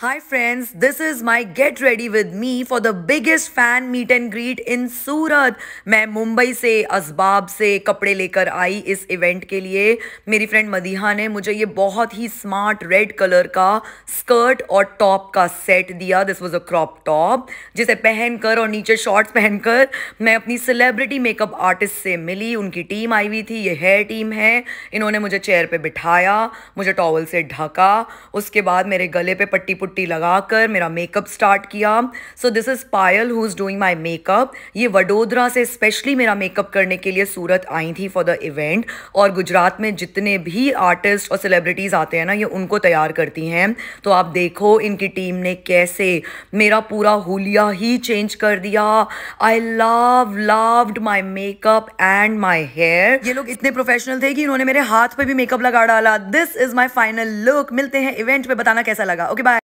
Hi friends, this is my get ready with me for the biggest fan meet and greet in सूरत मैं मुंबई से इसबाब से कपड़े लेकर आई इस इवेंट के लिए मेरी फ्रेंड मदीहा ने मुझे ये बहुत ही स्मार्ट रेड कलर का स्कर्ट और टॉप का सेट दिया this was a crop top जिसे पहनकर और नीचे शॉर्ट्स पहनकर मैं अपनी सेलिब्रिटी मेकअप आर्टिस्ट से मिली उनकी टीम आई हुई थी ये हेयर टीम है इन्होंने मुझे चेयर पर बिठाया मुझे टॉवल से ढका उसके बाद मेरे गले पर पट्टी पुट्टी लगाकर मेरा मेकअप स्टार्ट किया so this is Payal who is doing my makeup ये वडोदरा से स्पेशली मेरा मेकअप करने के लिए सूरत आई थी फॉर द इवेंट और गुजरात में जितने भी आर्टिस्ट और सेलिब्रिटीज़ आते हैं ना ये उनको तैयार करती हैं तो आप देखो इनकी टीम ने कैसे मेरा पूरा होलिया ही चेंज कर दिया I love loved my makeup and my hair ये लोग इतने प्रोफेशनल थे कि इन्होंने मेरे हाथ पे भी मेकअप लगा डाला this is my final look मिलते हैं इवेंट पे बताना कैसा लगा ओके okay, बाय